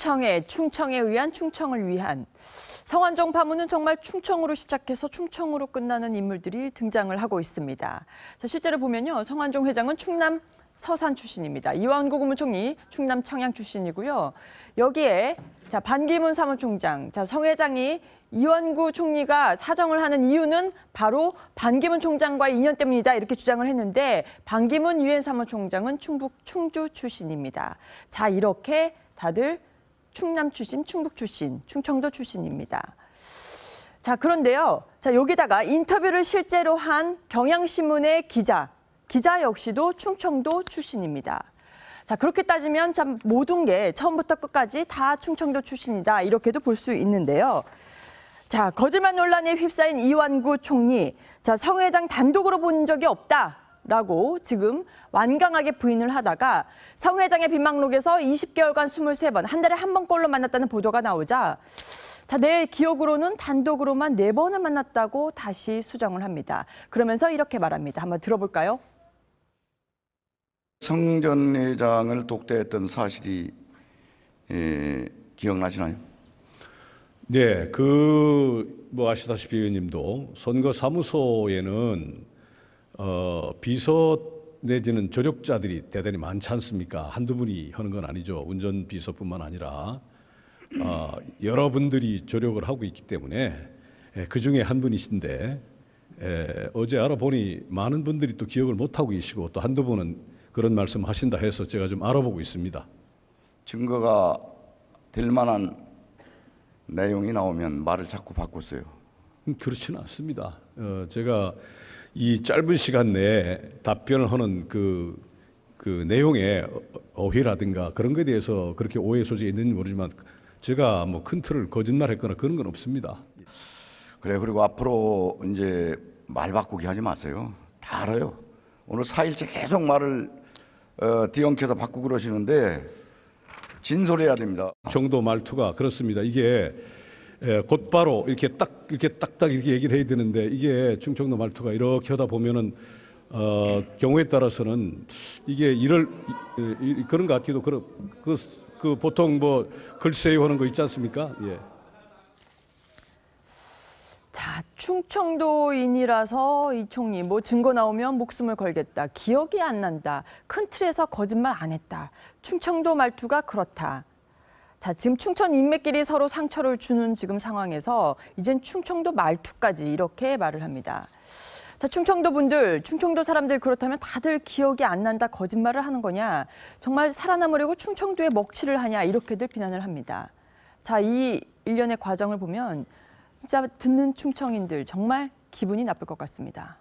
충청에 충청에 의한 충청을 위한 성완종 파문은 정말 충청으로 시작해서 충청으로 끝나는 인물들이 등장을 하고 있습니다. 자, 실제로 보면요. 성완종 회장은 충남 서산 출신입니다. 이완구 국무총리 충남 청양 출신이고요. 여기에 자 반기문 사무총장, 자성 회장이 이완구 총리가 사정을 하는 이유는 바로 반기문 총장과 인연 때문이다 이렇게 주장을 했는데 반기문 유엔 사무총장은 충북 충주 출신입니다. 자 이렇게 다들 충남 출신, 충북 출신, 충청도 출신입니다. 자, 그런데요. 자, 여기다가 인터뷰를 실제로 한 경향신문의 기자, 기자 역시도 충청도 출신입니다. 자, 그렇게 따지면 참 모든 게 처음부터 끝까지 다 충청도 출신이다. 이렇게도 볼 수 있는데요. 자, 거짓말 논란에 휩싸인 이완구 총리. 자, 성 회장 단독으로 본 적이 없다. 라고 지금 완강하게 부인을 하다가 성 회장의 빈망록에서 20개월간 23번, 한 달에 한 번꼴로 만났다는 보도가 나오자 자, 내 기억으로는 단독으로만 4번을 만났다고 다시 수정을 합니다. 그러면서 이렇게 말합니다. 한번 들어볼까요? 성 전 회장을 독대했던 사실이 예, 기억나시나요? 네, 그 뭐 아시다시피 의원님도 선거 사무소에는 어, 비서 내지는 조력자들이 대단히 많지 않습니까? 한두 분이 하는 건 아니죠. 운전 비서뿐만 아니라 어, 여러분들이 조력을 하고 있기 때문에 예, 그 중에 한 분이신데 예, 어제 알아보니 많은 분들이 또 기억을 못 하고 계시고 또 한두 분은 그런 말씀 하신다 해서 제가 좀 알아보고 있습니다. 증거가 될 만한 내용이 나오면 말을 자꾸 바꿨어요. 음, 그렇지는 않습니다. 어, 제가 이 짧은 시간 내에 답변을 하는 그, 그 내용의 어, 어휘라든가 그런 것에 대해서 그렇게 오해 소지가 있는지 모르지만 제가 뭐 큰 틀을 거짓말했거나 그런 건 없습니다. 그래 그리고 앞으로 이제 말 바꾸기 하지 마세요. 다 알아요. 오늘 4일째 계속 말을 어, 뒤엉켜서 바꾸고 그러시는데 진솔해야 됩니다. 정도 말투가 그렇습니다. 이게 예, 곧바로 이렇게 딱 이렇게 딱딱 이렇게 얘기를 해야 되는데 이게 충청도 말투가 이렇게 하다 보면은 어, 경우에 따라서는 이게 이럴 이, 이, 그런 것 같기도 그런 그, 그 보통 뭐 글쎄요 하는 거 있지 않습니까? 예. 자, 충청도인이라서 이 총리 뭐 증거 나오면 목숨을 걸겠다. 기억이 안 난다. 큰 틀에서 거짓말 안 했다. 충청도 말투가 그렇다. 자, 지금 충청 인맥끼리 서로 상처를 주는 지금 상황에서 이젠 충청도 말투까지 이렇게 말을 합니다. 자, 충청도 분들, 충청도 사람들 그렇다면 다들 기억이 안 난다 거짓말을 하는 거냐? 정말 살아남으려고 충청도에 먹칠을 하냐? 이렇게들 비난을 합니다. 자, 이 일련의 과정을 보면 진짜 듣는 충청인들 정말 기분이 나쁠 것 같습니다.